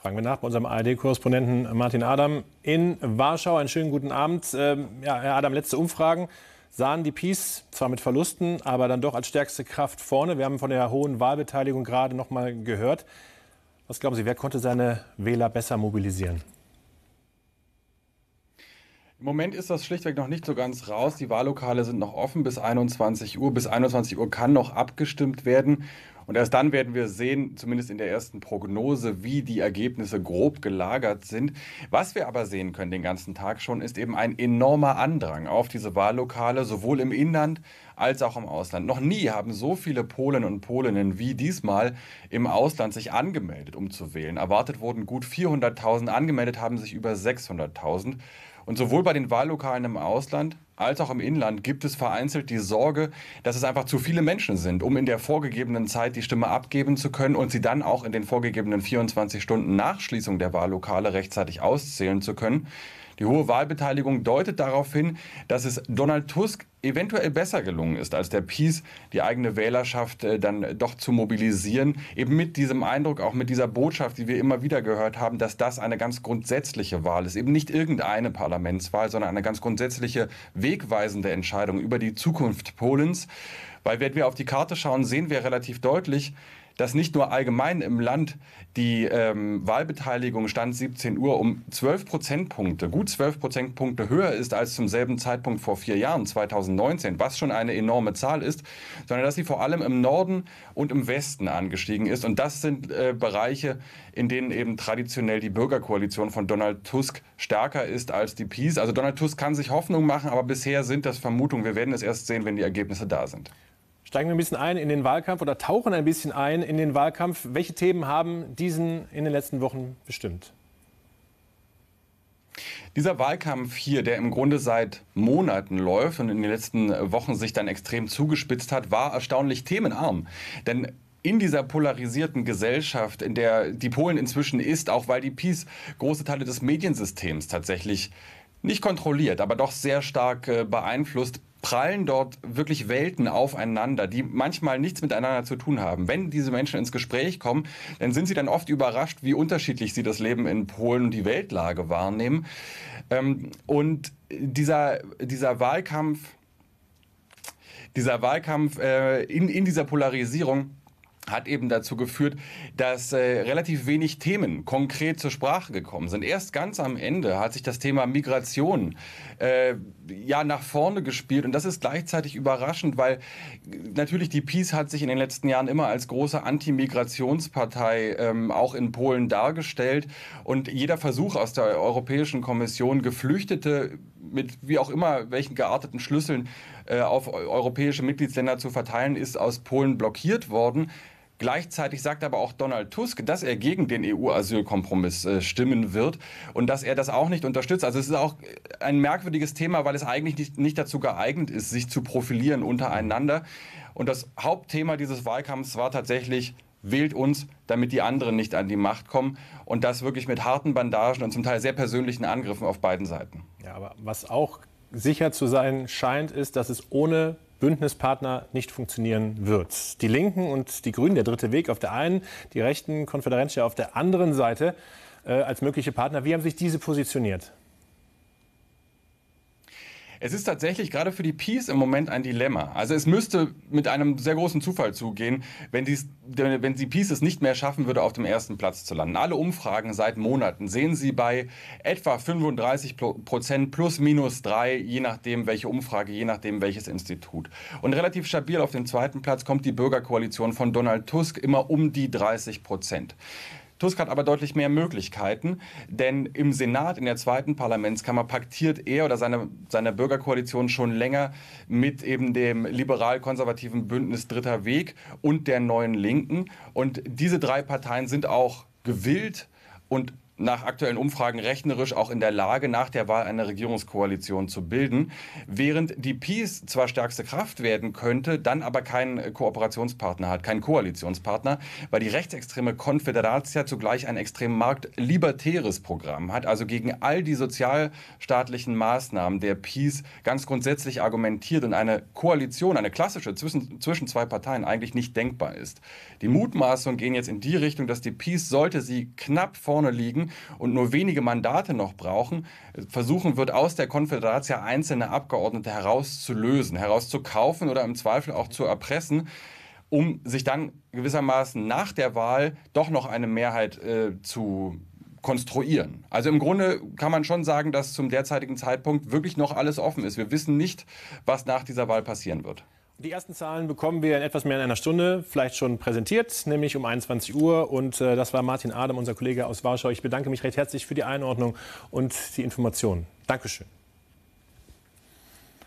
Fragen wir nach bei unserem ARD-Korrespondenten Martin Adam in Warschau. Einen schönen guten Abend. Ähm, ja, Herr Adam, letzte Umfragen. Sahen die Peace zwar mit Verlusten, aber dann doch als stärkste Kraft vorne. Wir haben von der hohen Wahlbeteiligung gerade noch mal gehört. Was glauben Sie, wer konnte seine Wähler besser mobilisieren? Im Moment ist das schlichtweg noch nicht so ganz raus. Die Wahllokale sind noch offen bis 21 Uhr. Bis 21 Uhr kann noch abgestimmt werden. Und erst dann werden wir sehen, zumindest in der ersten Prognose, wie die Ergebnisse grob gelagert sind. Was wir aber sehen können den ganzen Tag schon, ist eben ein enormer Andrang auf diese Wahllokale, sowohl im Inland als auch im Ausland. Noch nie haben so viele Polen und Polinnen wie diesmal im Ausland sich angemeldet, um zu wählen. Erwartet wurden gut 400.000, angemeldet haben sich über 600.000. Und sowohl bei den Wahllokalen im Ausland als auch im Inland gibt es vereinzelt die Sorge, dass es einfach zu viele Menschen sind, um in der vorgegebenen Zeit die Stimme abgeben zu können und sie dann auch in den vorgegebenen 24 Stunden Nachschließung der Wahllokale rechtzeitig auszählen zu können. Die hohe Wahlbeteiligung deutet darauf hin, dass es Donald Tusk eventuell besser gelungen ist als der Peace, die eigene Wählerschaft äh, dann doch zu mobilisieren, eben mit diesem Eindruck, auch mit dieser Botschaft, die wir immer wieder gehört haben, dass das eine ganz grundsätzliche Wahl ist, eben nicht irgendeine Parlamentswahl, sondern eine ganz grundsätzliche wegweisende Entscheidung über die Zukunft Polens. Weil wenn wir auf die Karte schauen, sehen wir relativ deutlich, dass nicht nur allgemein im Land die ähm, Wahlbeteiligung Stand 17 Uhr um 12 Prozentpunkte, gut 12 Prozentpunkte höher ist als zum selben Zeitpunkt vor vier Jahren, 2019, was schon eine enorme Zahl ist, sondern dass sie vor allem im Norden und im Westen angestiegen ist. Und das sind äh, Bereiche, in denen eben traditionell die Bürgerkoalition von Donald Tusk stärker ist als die PiS. Also Donald Tusk kann sich Hoffnung machen, aber bisher sind das Vermutungen. Wir werden es erst sehen, wenn die Ergebnisse da sind. Steigen wir ein bisschen ein in den Wahlkampf oder tauchen ein bisschen ein in den Wahlkampf. Welche Themen haben diesen in den letzten Wochen bestimmt? Dieser Wahlkampf hier, der im Grunde seit Monaten läuft und in den letzten Wochen sich dann extrem zugespitzt hat, war erstaunlich themenarm. Denn in dieser polarisierten Gesellschaft, in der die Polen inzwischen ist, auch weil die PiS große Teile des Mediensystems tatsächlich nicht kontrolliert, aber doch sehr stark äh, beeinflusst, prallen dort wirklich Welten aufeinander, die manchmal nichts miteinander zu tun haben. Wenn diese Menschen ins Gespräch kommen, dann sind sie dann oft überrascht, wie unterschiedlich sie das Leben in Polen und die Weltlage wahrnehmen. Ähm, und dieser, dieser Wahlkampf, dieser Wahlkampf äh, in, in dieser Polarisierung, hat eben dazu geführt, dass äh, relativ wenig Themen konkret zur Sprache gekommen sind. Erst ganz am Ende hat sich das Thema Migration äh, ja nach vorne gespielt und das ist gleichzeitig überraschend, weil äh, natürlich die PiS hat sich in den letzten Jahren immer als große Anti-Migrationspartei ähm, auch in Polen dargestellt und jeder Versuch aus der Europäischen Kommission Geflüchtete mit wie auch immer welchen gearteten Schlüsseln äh, auf europäische Mitgliedsländer zu verteilen ist aus Polen blockiert worden. Gleichzeitig sagt aber auch Donald Tusk, dass er gegen den EU-Asylkompromiss äh, stimmen wird und dass er das auch nicht unterstützt. Also es ist auch ein merkwürdiges Thema, weil es eigentlich nicht, nicht dazu geeignet ist, sich zu profilieren untereinander. Und das Hauptthema dieses Wahlkampfs war tatsächlich, wählt uns, damit die anderen nicht an die Macht kommen. Und das wirklich mit harten Bandagen und zum Teil sehr persönlichen Angriffen auf beiden Seiten. Ja, aber was auch sicher zu sein scheint, ist, dass es ohne Bündnispartner nicht funktionieren wird. Die Linken und die Grünen, der dritte Weg auf der einen, die rechten Konferenz auf der anderen Seite äh, als mögliche Partner. Wie haben sich diese positioniert? Es ist tatsächlich gerade für die Peace im Moment ein Dilemma. Also es müsste mit einem sehr großen Zufall zugehen, wenn, dies, wenn die Peace es nicht mehr schaffen würde, auf dem ersten Platz zu landen. Alle Umfragen seit Monaten sehen sie bei etwa 35 Prozent plus minus drei, je nachdem welche Umfrage, je nachdem welches Institut. Und relativ stabil auf dem zweiten Platz kommt die Bürgerkoalition von Donald Tusk immer um die 30 Prozent. Tusk hat aber deutlich mehr Möglichkeiten, denn im Senat, in der zweiten Parlamentskammer, paktiert er oder seine, seine Bürgerkoalition schon länger mit eben dem liberal-konservativen Bündnis Dritter Weg und der Neuen Linken. Und diese drei Parteien sind auch gewillt und nach aktuellen Umfragen rechnerisch auch in der Lage, nach der Wahl eine Regierungskoalition zu bilden, während die Peace zwar stärkste Kraft werden könnte, dann aber keinen Kooperationspartner hat, keinen Koalitionspartner, weil die rechtsextreme Konföderatia zugleich ein extrem marktlibertäres Programm hat, also gegen all die sozialstaatlichen Maßnahmen der Peace ganz grundsätzlich argumentiert und eine Koalition, eine klassische zwischen, zwischen zwei Parteien eigentlich nicht denkbar ist. Die Mutmaßungen gehen jetzt in die Richtung, dass die Peace, sollte sie knapp vorne liegen, und nur wenige Mandate noch brauchen, versuchen wird, aus der Konföderatia einzelne Abgeordnete herauszulösen, herauszukaufen oder im Zweifel auch zu erpressen um sich dann gewissermaßen nach der Wahl doch noch eine Mehrheit äh, zu konstruieren. Also im Grunde kann man schon sagen, dass zum derzeitigen Zeitpunkt wirklich noch alles offen ist. Wir wissen nicht, was nach dieser Wahl passieren wird. Die ersten Zahlen bekommen wir in etwas mehr als einer Stunde, vielleicht schon präsentiert, nämlich um 21 Uhr. Und äh, das war Martin Adam, unser Kollege aus Warschau. Ich bedanke mich recht herzlich für die Einordnung und die Informationen. Dankeschön.